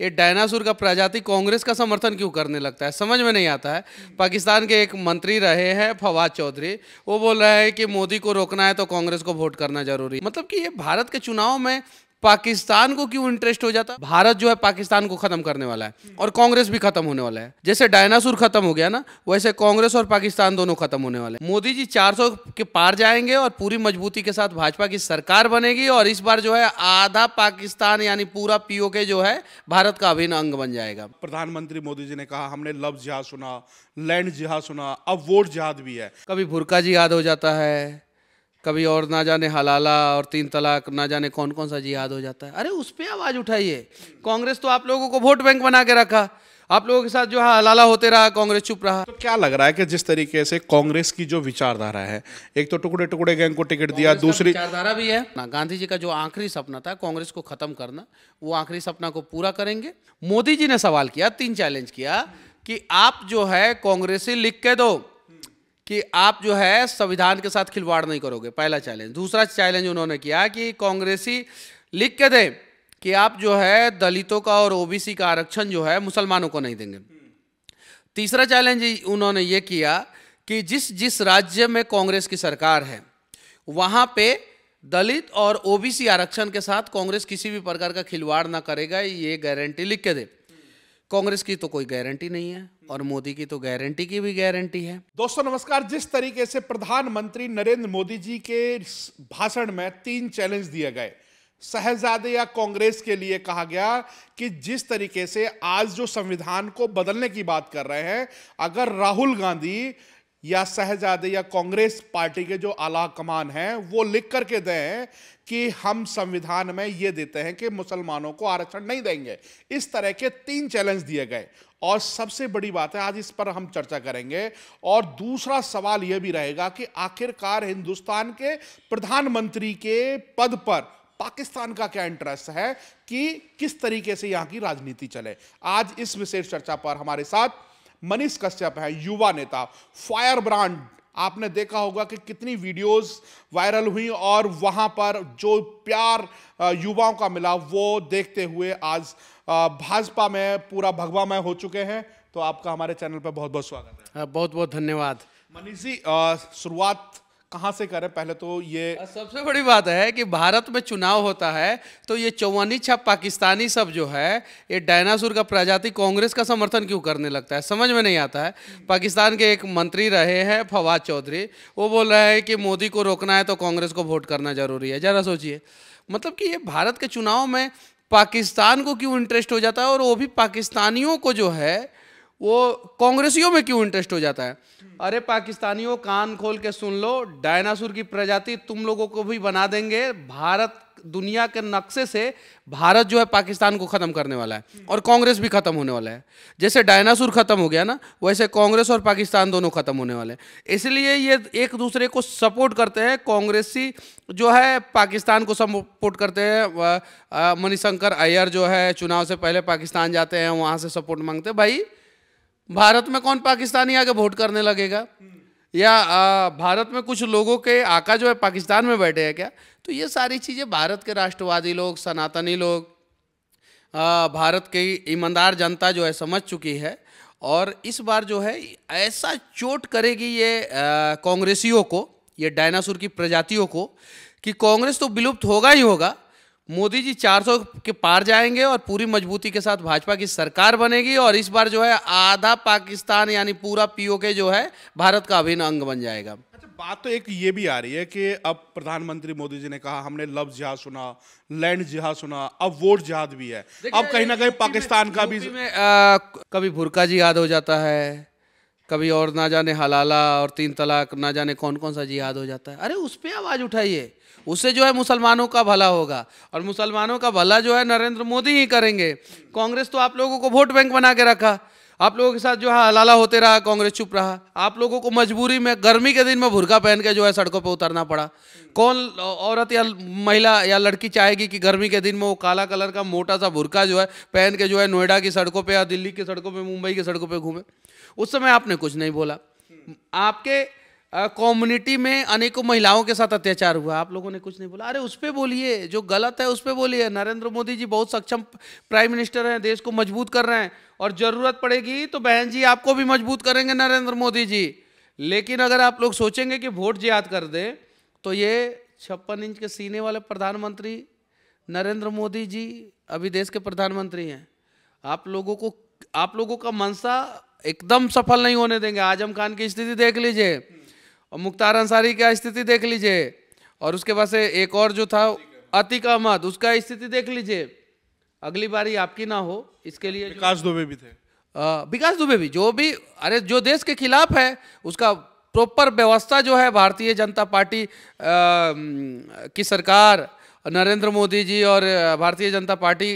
ये डायनासुर का प्रजाति कांग्रेस का समर्थन क्यों करने लगता है समझ में नहीं आता है पाकिस्तान के एक मंत्री रहे हैं फवाद चौधरी वो बोल रहे हैं कि मोदी को रोकना है तो कांग्रेस को वोट करना जरूरी मतलब कि ये भारत के चुनाव में पाकिस्तान को क्यों इंटरेस्ट हो जाता भारत जो है पाकिस्तान को खत्म करने वाला है हम्म। और कांग्रेस भी खत्म होने वाला है जैसे डायनासोर खत्म हो गया ना वैसे कांग्रेस और पाकिस्तान दोनों खत्म होने वाले मोदी जी 400 के पार जाएंगे और पूरी मजबूती के साथ भाजपा की सरकार बनेगी और इस बार जो है आधा पाकिस्तान यानी पूरा पीओके जो है भारत का अभिन्न अंग बन जाएगा प्रधानमंत्री मोदी जी ने कहा हमने लव जिहाद सुना लैंड जिहाद सुना अब वोट जिहाद भी है कभी भुरका जिहाद हो जाता है कभी और ना जाने हलाला और तीन तलाक ना जाने कौन कौन सा जिहाद हो जाता है अरे उस पर आवाज़ उठाइए कांग्रेस तो आप लोगों को वोट बैंक बना के रखा आप लोगों के साथ जो है हाँ, हलाला होते रहा कांग्रेस चुप रहा तो क्या लग रहा है कि जिस तरीके से कांग्रेस की जो विचारधारा है एक तो टुकड़े टुकड़े गैंग को टिकट दिया दूसरी विचारधारा भी है ना गांधी जी का जो आखिरी सपना था कांग्रेस को खत्म करना वो आखिरी सपना को पूरा करेंगे मोदी जी ने सवाल किया तीन चैलेंज किया कि आप जो है कांग्रेस से लिख के दो कि आप जो है संविधान के साथ खिलवाड़ नहीं करोगे पहला चैलेंज दूसरा चैलेंज उन्होंने किया कि कांग्रेसी लिख के दें कि आप जो है दलितों का और ओबीसी का आरक्षण जो है मुसलमानों को नहीं देंगे तीसरा चैलेंज उन्होंने ये किया कि जिस जिस राज्य में कांग्रेस की सरकार है वहाँ पे दलित और ओबीसी आरक्षण के साथ कांग्रेस किसी भी प्रकार का खिलवाड़ ना करेगा ये गारंटी लिख के दे कांग्रेस की तो कोई गारंटी नहीं है और मोदी की तो गारंटी की भी गारंटी है दोस्तों नमस्कार जिस तरीके से प्रधानमंत्री नरेंद्र मोदी जी के भाषण में तीन चैलेंज दिए गए शहजादे या कांग्रेस के लिए कहा गया कि जिस तरीके से आज जो संविधान को बदलने की बात कर रहे हैं अगर राहुल गांधी या शहजादे या कांग्रेस पार्टी के जो आला कमान हैं वो लिख करके दें कि हम संविधान में ये देते हैं कि मुसलमानों को आरक्षण नहीं देंगे इस तरह के तीन चैलेंज दिए गए और सबसे बड़ी बात है आज इस पर हम चर्चा करेंगे और दूसरा सवाल यह भी रहेगा कि आखिरकार हिंदुस्तान के प्रधानमंत्री के पद पर पाकिस्तान का क्या इंटरेस्ट है कि किस तरीके से यहाँ की राजनीति चले आज इस विशेष चर्चा पर हमारे साथ मनीष कश्यप हैं युवा नेता फायर ब्रांड आपने देखा होगा कि कितनी वीडियोस वायरल हुई और वहां पर जो प्यार युवाओं का मिला वो देखते हुए आज भाजपा में पूरा भगवामय हो चुके हैं तो आपका हमारे चैनल पर बहुत बहुत स्वागत है बहुत बहुत धन्यवाद मनीष जी शुरुआत कहाँ से करें पहले तो ये सबसे बड़ी बात है कि भारत में चुनाव होता है तो ये चौवानी छप पाकिस्तानी सब जो है ये डायनासुर का प्रजाति कांग्रेस का समर्थन क्यों करने लगता है समझ में नहीं आता है पाकिस्तान के एक मंत्री रहे हैं फवाद चौधरी वो बोल रहे हैं कि मोदी को रोकना है तो कांग्रेस को वोट करना जरूरी है ज़रा सोचिए मतलब कि ये भारत के चुनाव में पाकिस्तान को क्यों इंटरेस्ट हो जाता है और वो भी पाकिस्तानियों को जो है वो कांग्रेसियों में क्यों इंटरेस्ट हो जाता है अरे पाकिस्तानियों कान खोल के सुन लो डायनासोर की प्रजाति तुम लोगों को भी बना देंगे भारत दुनिया के नक्शे से भारत जो है पाकिस्तान को ख़त्म करने वाला है हम्म। और कांग्रेस भी ख़त्म होने वाला है जैसे डायनासोर ख़त्म हो गया ना वैसे कांग्रेस और पाकिस्तान दोनों ख़त्म होने वाले हैं इसलिए ये एक दूसरे को सपोर्ट करते हैं कांग्रेसी जो है पाकिस्तान को सपोर्ट करते हैं मणिशंकर अय्यर जो है चुनाव से पहले पाकिस्तान जाते हैं वहाँ से सपोर्ट मांगते हैं भाई भारत में कौन पाकिस्तानी आके वोट करने लगेगा या आ, भारत में कुछ लोगों के आका जो है पाकिस्तान में बैठे हैं क्या तो ये सारी चीज़ें भारत के राष्ट्रवादी लोग सनातनी लोग आ, भारत की ईमानदार जनता जो है समझ चुकी है और इस बार जो है ऐसा चोट करेगी ये कांग्रेसियों को ये डायनासोर की प्रजातियों को कि कांग्रेस तो विलुप्त होगा ही होगा मोदी जी 400 के पार जाएंगे और पूरी मजबूती के साथ भाजपा की सरकार बनेगी और इस बार जो है आधा पाकिस्तान यानी पूरा पीओके जो है भारत का अभिन्न अंग बन जाएगा अच्छा बात तो एक ये भी आ रही है कि अब प्रधानमंत्री मोदी जी ने कहा हमने लव जिहाद सुना लैंड जिहाद सुना अब वोट जिहाद भी है अब कहीं ना कहीं पाकिस्तान का भी कभी भुरका जिहाद हो जाता है कभी और ना जाने हलाला और तीन तलाक ना जाने कौन कौन सा जिहाद हो जाता है अरे उस पर आवाज़ उठाइए उससे जो है मुसलमानों का भला होगा और मुसलमानों का भला जो है नरेंद्र मोदी ही करेंगे कांग्रेस तो आप लोगों को वोट बैंक बना के रखा आप लोगों के साथ जो है हलाला होते रहा कांग्रेस चुप रहा आप लोगों को मजबूरी में गर्मी के दिन में भुरका पहन के जो है सड़कों पर उतरना पड़ा कौन औरत या महिला या लड़की चाहेगी कि गर्मी के दिन में वो काला कलर का मोटा सा भुरका जो है पहन के जो है नोएडा की सड़कों पर या दिल्ली की सड़कों पर मुंबई की सड़कों पर घूमे उस समय आपने कुछ नहीं बोला आपके कम्युनिटी में अनेकों महिलाओं के साथ अत्याचार हुआ आप लोगों ने कुछ नहीं बोला अरे उस पर बोलिए जो गलत है उस पर बोलिए नरेंद्र मोदी जी बहुत सक्षम प्राइम मिनिस्टर हैं देश को मजबूत कर रहे हैं और ज़रूरत पड़ेगी तो बहन जी आपको भी मजबूत करेंगे नरेंद्र मोदी जी लेकिन अगर आप लोग सोचेंगे कि वोट जिहाद कर दें तो ये छप्पन इंच के सीने वाले प्रधानमंत्री नरेंद्र मोदी जी अभी देश के प्रधानमंत्री हैं आप लोगों को आप लोगों का मनसा एकदम सफल नहीं होने देंगे आजम खान की स्थिति देख लीजिए और मुख्तार अंसारी का स्थिति देख लीजिए और उसके पास एक और जो था अतिक अहमद उसका स्थिति देख लीजिए अगली बारी आपकी ना हो इसके लिए विकास दुबे भी थे विकास दुबे भी जो भी अरे जो देश के खिलाफ है उसका प्रॉपर व्यवस्था जो है भारतीय जनता पार्टी आ, की सरकार नरेंद्र मोदी जी और भारतीय जनता पार्टी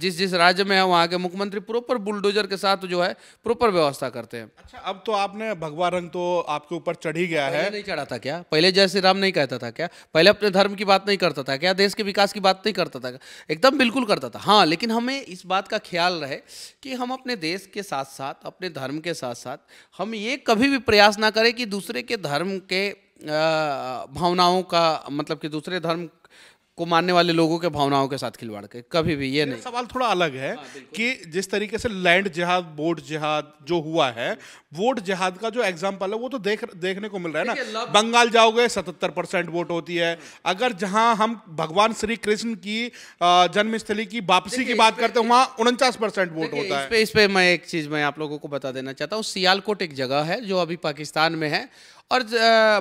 जिस जिस राज्य में है वहाँ के मुख्यमंत्री प्रॉपर बुलडोजर के साथ जो है प्रॉपर व्यवस्था करते हैं अच्छा अब तो आपने भगवा रंग तो आपके ऊपर चढ़ ही गया है नहीं चढ़ा था क्या पहले जय श्री राम नहीं कहता था क्या पहले अपने धर्म की बात नहीं करता था क्या देश के विकास की बात नहीं करता था एकदम बिल्कुल करता था हाँ लेकिन हमें इस बात का ख्याल रहे कि हम अपने देश के साथ साथ अपने धर्म के साथ साथ हम ये कभी भी प्रयास ना करें कि दूसरे के धर्म के भावनाओं का मतलब कि दूसरे धर्म को मानने वाले लोगों के भावनाओं के साथ खिलवाड़ के कभी भी ये नहीं सवाल थोड़ा अलग है हाँ, कि जिस तरीके से लैंड जिहाद वोट जिहाद जो हुआ है वोट जिहाद का जो एग्जाम्पल है वो तो देख देखने को मिल रहा है ना बंगाल जाओगे सतहत्तर परसेंट वोट होती है अगर जहां हम भगवान श्री कृष्ण की जन्मस्थली की वापसी की बात करते हैं वहाँ उनचास परसेंट वोट होता है इस पे मैं एक चीज मैं आप लोगों को बता देना चाहता हूँ सियालकोट एक जगह है जो अभी पाकिस्तान में है और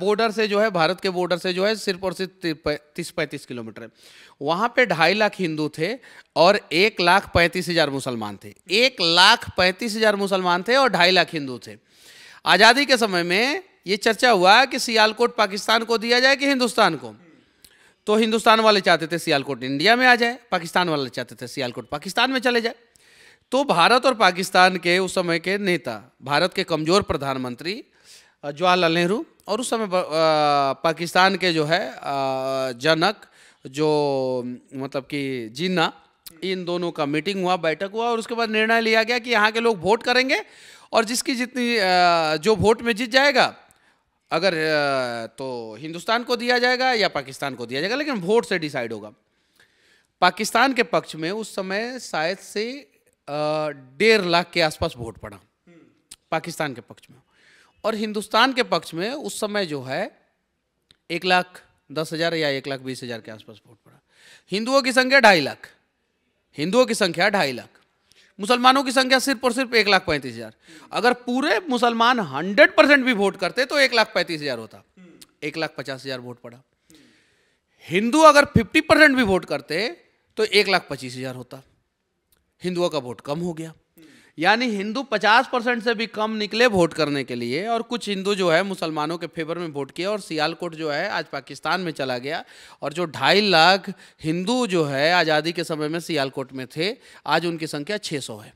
बॉर्डर से जो है भारत के बॉर्डर से जो है सिर्फ और सिर्फ तीस पैंतीस किलोमीटर वहाँ पे ढाई लाख हिंदू थे और एक लाख पैंतीस हज़ार मुसलमान थे एक लाख पैंतीस हज़ार मुसलमान थे और ढाई लाख हिंदू थे आज़ादी के समय में ये चर्चा हुआ कि सियालकोट पाकिस्तान को दिया जाए कि हिंदुस्तान को तो हिंदुस्तान वाले चाहते थे सियालकोट इंडिया में आ जाए पाकिस्तान वाले चाहते थे सियालकोट पाकिस्तान में चले जाए तो भारत और पाकिस्तान के उस समय के नेता भारत के कमज़ोर प्रधानमंत्री जवाहरलाल नेहरू और उस समय पाकिस्तान के जो है जनक जो मतलब कि जीना इन दोनों का मीटिंग हुआ बैठक हुआ और उसके बाद निर्णय लिया गया कि यहाँ के लोग वोट करेंगे और जिसकी जितनी जो वोट में जीत जाएगा अगर तो हिंदुस्तान को दिया जाएगा या पाकिस्तान को दिया जाएगा लेकिन वोट से डिसाइड होगा पाकिस्तान के पक्ष में उस समय शायद से डेढ़ लाख के आसपास वोट पड़ा पाकिस्तान के पक्ष में और हिंदुस्तान के पक्ष में उस समय जो है एक लाख दस हज़ार या एक लाख बीस हज़ार के आसपास वोट पड़ा हिंदुओं की संख्या ढाई लाख हिंदुओं की संख्या ढाई लाख मुसलमानों की संख्या सिर्फ और सिर्फ एक लाख पैंतीस हज़ार अगर पूरे मुसलमान हंड्रेड परसेंट भी वोट करते तो एक लाख पैंतीस हज़ार होता एक लाख पचास हज़ार वोट पड़ा हिंदू अगर फिफ्टी परसेंट भी वोट करते तो एक लाख पच्चीस हज़ार होता हिंदुओं का वोट कम हो गया यानी हिंदू 50 परसेंट से भी कम निकले वोट करने के लिए और कुछ हिंदू जो है मुसलमानों के फेवर में वोट किया और सियालकोट जो है आज पाकिस्तान में चला गया और जो ढाई लाख हिंदू जो है आज़ादी के समय में सियालकोट में थे आज उनकी संख्या 600 है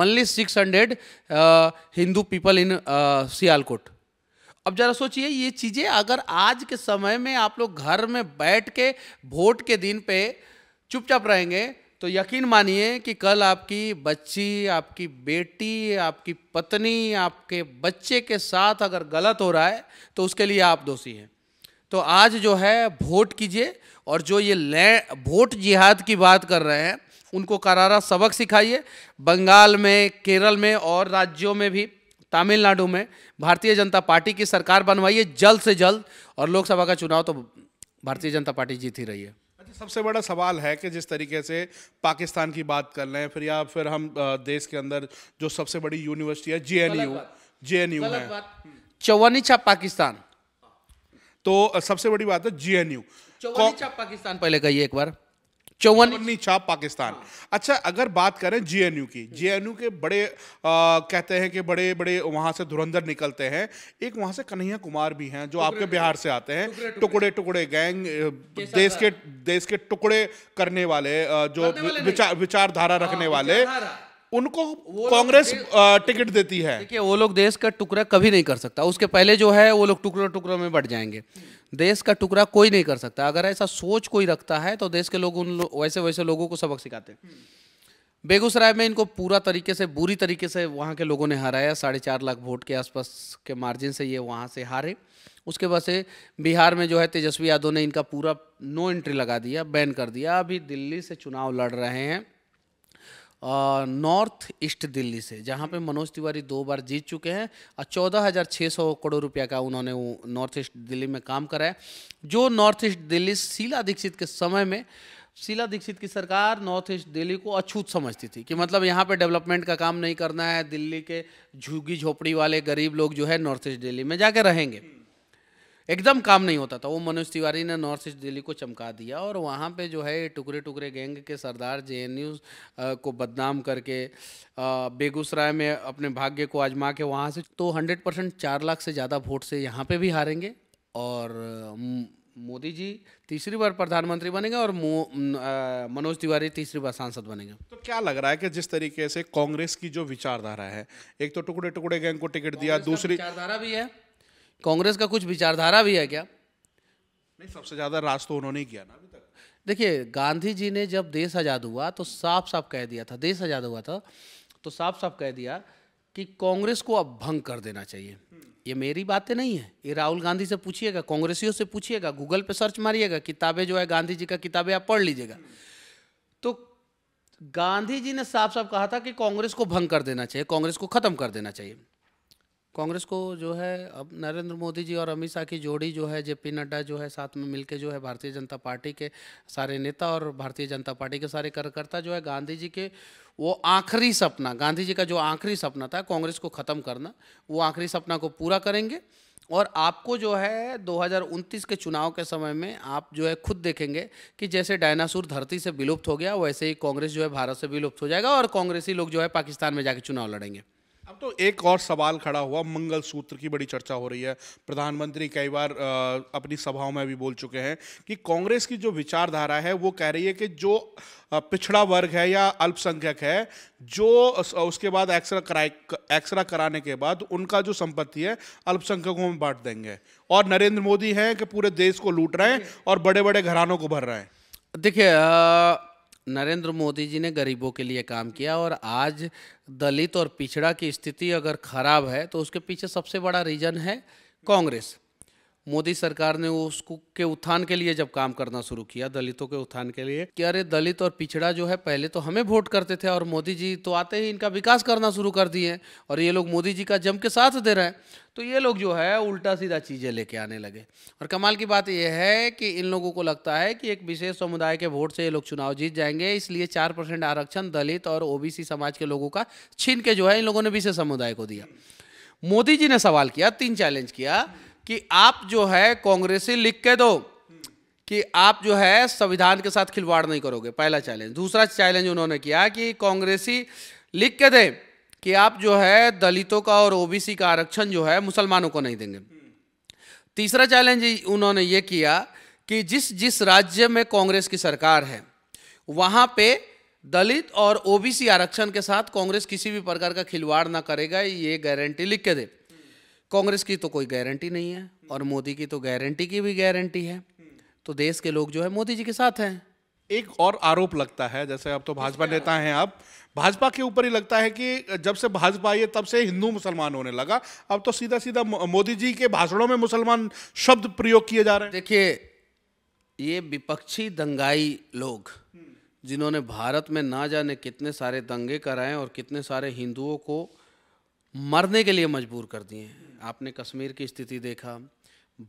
only six hundred Hindu people in Sialkot अब जरा सोचिए ये चीज़ें अगर आज के समय में आप लोग घर में बैठ के वोट के दिन पे चुपचाप रहेंगे तो यकीन मानिए कि कल आपकी बच्ची आपकी बेटी आपकी पत्नी आपके बच्चे के साथ अगर गलत हो रहा है तो उसके लिए आप दोषी हैं तो आज जो है वोट कीजिए और जो ये लैंड वोट जिहाद की बात कर रहे हैं उनको करारा सबक सिखाइए बंगाल में केरल में और राज्यों में भी तमिलनाडु में भारतीय जनता पार्टी की सरकार बनवाइए जल्द से जल्द और लोकसभा का चुनाव तो भारतीय जनता पार्टी जीत ही रही है सबसे बड़ा सवाल है कि जिस तरीके से पाकिस्तान की बात कर हैं फिर या फिर हम देश के अंदर जो सबसे बड़ी यूनिवर्सिटी है J N U J N U है छाप पाकिस्तान तो सबसे बड़ी बात है जे एन यू पाकिस्तान पहले कही एक बार चौवनी छाप पाकिस्तान अच्छा अगर बात करें जेएनयू की जेएनयू के बड़े आ, कहते हैं कि बड़े बड़े वहाँ से धुरंधर निकलते हैं एक वहाँ से कन्हैया कुमार भी हैं जो आपके बिहार से आते हैं टुकड़े टुकड़े गैंग देश के देश के टुकड़े करने वाले जो विचारधारा रखने हाँ, वाले उनको कांग्रेस टिकट देती है देखिए वो लोग देश का टुकड़ा कभी नहीं कर सकता उसके पहले जो है वो लोग टुकड़ों टुकड़ों में बढ़ जाएंगे देश का टुकड़ा कोई नहीं कर सकता अगर ऐसा सोच कोई रखता है तो देश के लोग उन लो, वैसे वैसे लोगों को सबक सिखाते हैं बेगूसराय में इनको पूरा तरीके से बुरी तरीके से वहाँ के लोगों ने हराया साढ़े चार लाख वोट के आसपास के मार्जिन से ये वहाँ से हारे उसके बाद से बिहार में जो है तेजस्वी यादव ने इनका पूरा नो एंट्री लगा दिया बैन कर दिया अभी दिल्ली से चुनाव लड़ रहे हैं नॉर्थ ईस्ट दिल्ली से जहाँ पे मनोज तिवारी दो बार जीत चुके हैं और चौदह हज़ार छः सौ करोड़ रुपया का उन्होंने नॉर्थ ईस्ट दिल्ली में काम कराया जो नॉर्थ ईस्ट दिल्ली शीला दीक्षित के समय में शीला दीक्षित की सरकार नॉर्थ ईस्ट दिल्ली को अछूत समझती थी कि मतलब यहाँ पे डेवलपमेंट का काम नहीं करना है दिल्ली के झुग्गी झोपड़ी वाले गरीब लोग जो है नॉर्थ ईस्ट दिल्ली में जाके रहेंगे एकदम काम नहीं होता था वो मनोज तिवारी ने नॉर्थ ईस्ट दिल्ली को चमका दिया और वहाँ पे जो है टुकड़े टुकड़े गैंग के सरदार जे को बदनाम करके बेगूसराय में अपने भाग्य को आजमा के वहाँ से तो हंड्रेड परसेंट चार लाख से ज़्यादा वोट से यहाँ पे भी हारेंगे और मोदी जी तीसरी बार प्रधानमंत्री बनेंगे और मनोज तिवारी तीसरी बार सांसद बनेंगे तो क्या लग रहा है कि जिस तरीके से कांग्रेस की जो विचारधारा है एक तो टुकड़े टुकड़े गैंग को टिकट दिया दूसरी विचारधारा भी है कांग्रेस का कुछ विचारधारा भी है क्या नहीं सबसे ज़्यादा राज तो उन्होंने ही किया ना अभी तक देखिए गांधी जी ने जब देश आज़ाद हुआ तो साफ साफ कह दिया था देश आज़ाद हुआ था तो साफ साफ कह दिया कि कांग्रेस को अब भंग कर देना चाहिए हम्म। ये मेरी बातें नहीं है ये राहुल गांधी से पूछिएगा कांग्रेसियों से पूछिएगा गूगल पे सर्च मारिएगा किताबें जो है गांधी जी का किताबें आप पढ़ लीजिएगा हम्म। तो गांधी जी ने साफ साफ कहा था कि कांग्रेस को भंग कर देना चाहिए कांग्रेस को ख़त्म कर देना चाहिए कांग्रेस को जो है अब नरेंद्र मोदी जी और अमित शाह की जोड़ी जो है जेपी नड्डा जो है साथ में मिलके जो है भारतीय जनता पार्टी के सारे नेता और भारतीय जनता पार्टी के सारे कार्यकर्ता जो है गांधी जी के वो आखिरी सपना गांधी जी का जो आखिरी सपना था कांग्रेस को ख़त्म करना वो आखिरी सपना को पूरा करेंगे और आपको जो है दो के चुनाव के समय में आप जो है खुद देखेंगे कि जैसे डायनासूर धरती से विलुप्त हो गया वैसे ही कांग्रेस जो है भारत से विलुप्त हो जाएगा और कांग्रेसी लोग जो है पाकिस्तान में जाके चुनाव लड़ेंगे अब तो एक और सवाल खड़ा हुआ मंगल सूत्र की बड़ी चर्चा हो रही है प्रधानमंत्री कई बार अपनी सभाओं में भी बोल चुके हैं कि कांग्रेस की जो विचारधारा है वो कह रही है कि जो पिछड़ा वर्ग है या अल्पसंख्यक है जो उसके बाद एक्सरा कराए एक्सरा कराने के बाद उनका जो संपत्ति है अल्पसंख्यकों में बांट देंगे और नरेंद्र मोदी हैं कि पूरे देश को लूट रहे हैं और बड़े बड़े घरानों को भर रहे हैं देखिए नरेंद्र मोदी जी ने गरीबों के लिए काम किया और आज दलित और पिछड़ा की स्थिति अगर खराब है तो उसके पीछे सबसे बड़ा रीजन है कांग्रेस मोदी सरकार ने उसको के उत्थान के लिए जब काम करना शुरू किया दलितों के उत्थान के लिए कि अरे दलित और पिछड़ा जो है पहले तो हमें वोट करते थे और मोदी जी तो आते ही इनका विकास करना शुरू कर दिए और ये लोग मोदी जी का जम के साथ दे रहे हैं तो ये लोग जो है उल्टा सीधा चीज़ें लेके आने लगे और कमाल की बात यह है कि इन लोगों को लगता है कि एक विशेष समुदाय के वोट से ये लोग चुनाव जीत जाएंगे इसलिए चार परसेंट आरक्षण दलित और ओबीसी समाज के लोगों का छीन के जो है इन लोगों ने विशेष समुदाय को दिया मोदी जी ने सवाल किया तीन चैलेंज किया कि आप जो है कांग्रेसी लिख के दो कि आप जो है संविधान के साथ खिलवाड़ नहीं करोगे पहला चैलेंज दूसरा चैलेंज उन्होंने किया कि कांग्रेसी लिख के दें कि आप जो है दलितों का और ओबीसी का आरक्षण जो है मुसलमानों को नहीं देंगे तीसरा चैलेंज उन्होंने ये किया कि जिस जिस राज्य में कांग्रेस की सरकार है वहाँ पे दलित और ओबीसी आरक्षण के साथ कांग्रेस किसी भी प्रकार का खिलवाड़ ना करेगा ये गारंटी लिख के दे कांग्रेस की तो कोई गारंटी नहीं है और मोदी की तो गारंटी की भी गारंटी है तो देश के लोग जो है मोदी जी के साथ हैं एक और आरोप लगता है जैसे अब तो भाजपा नेता हैं आप भाजपा के ऊपर ही लगता है कि जब से भाजपा आई है तब से हिंदू मुसलमान होने लगा अब तो सीधा सीधा मोदी जी के भाषणों में मुसलमान शब्द प्रयोग किए जा रहे हैं देखिए ये विपक्षी दंगाई लोग जिन्होंने भारत में ना जाने कितने सारे दंगे कराए और कितने सारे हिंदुओं को मरने के लिए मजबूर कर दिए हैं आपने कश्मीर की स्थिति देखा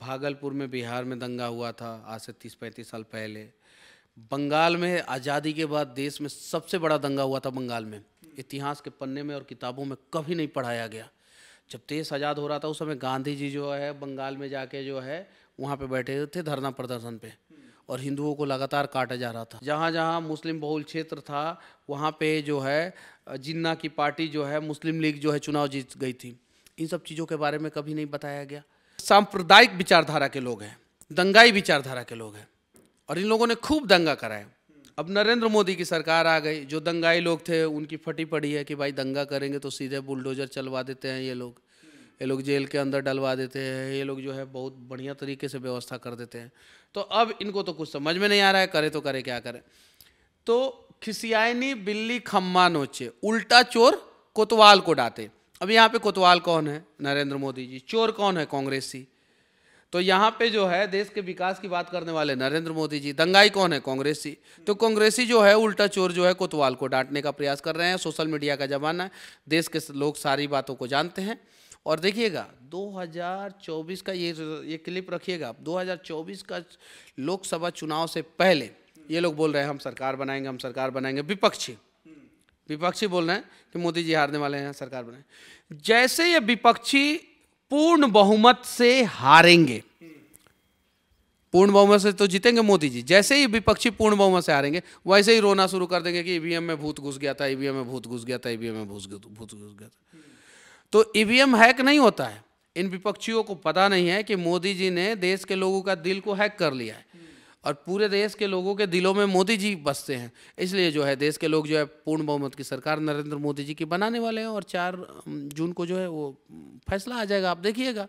भागलपुर में बिहार में दंगा हुआ था आज से तीस पैंतीस साल पहले बंगाल में आज़ादी के बाद देश में सबसे बड़ा दंगा हुआ था बंगाल में इतिहास के पन्ने में और किताबों में कभी नहीं पढ़ाया गया जब देश आज़ाद हो रहा था उस समय गांधी जी जो है बंगाल में जाके जो है वहाँ पे बैठे थे धरना प्रदर्शन पे और हिंदुओं को लगातार काटा जा रहा था जहाँ जहाँ मुस्लिम बहुल क्षेत्र था वहाँ पे जो है जिन्ना की पार्टी जो है मुस्लिम लीग जो है चुनाव जीत गई थी इन सब चीज़ों के बारे में कभी नहीं बताया गया सांप्रदायिक विचारधारा के लोग हैं दंगाई विचारधारा के लोग हैं और इन लोगों ने खूब दंगा कराया अब नरेंद्र मोदी की सरकार आ गई जो दंगाई लोग थे उनकी फटी पड़ी है कि भाई दंगा करेंगे तो सीधे बुलडोजर चलवा देते हैं ये लोग ये लोग जेल के अंदर डलवा देते हैं ये लोग जो है बहुत बढ़िया तरीके से व्यवस्था कर देते हैं तो अब इनको तो कुछ समझ में नहीं आ रहा है करे तो करे क्या करे तो खिसियानी बिल्ली खम्मा नोचे उल्टा चोर कोतवाल को डाते अब यहाँ पे कोतवाल कौन है नरेंद्र मोदी जी चोर कौन है कांग्रेसी तो यहाँ पे जो है देश के विकास की बात करने वाले नरेंद्र मोदी जी दंगाई कौन है कांग्रेसी तो कांग्रेसी जो है उल्टा चोर जो है कोतवाल को डांटने का प्रयास कर रहे हैं सोशल मीडिया का जमाना है देश के लोग सारी बातों को जानते हैं और देखिएगा 2024 का ये ये क्लिप रखिएगा 2024 का लोकसभा चुनाव से पहले ये लोग बोल रहे हैं हम सरकार बनाएंगे हम सरकार बनाएंगे विपक्षी विपक्षी बोल रहे हैं कि मोदी जी हारने वाले हैं सरकार बनाए जैसे ये विपक्षी पूर्ण बहुमत से हारेंगे पूर्ण बहुमत से तो जीतेंगे मोदी जी जैसे ही विपक्षी पूर्ण बहुमत से हारेंगे वैसे ही रोना शुरू कर देंगे कि ईवीएम में भूत घुस गया था ईवीएम में भूत घुस गया था ईवीएम में भूत भूत घुस गया था तो ईवीएम हैक नहीं होता है इन विपक्षियों को पता नहीं है कि मोदी जी ने देश के लोगों का दिल को हैक कर लिया है और पूरे देश के लोगों के दिलों में मोदी जी बसते हैं इसलिए जो है देश के लोग जो है पूर्ण बहुमत की सरकार नरेंद्र मोदी जी की बनाने वाले हैं और चार जून को जो है वो फैसला आ जाएगा आप देखिएगा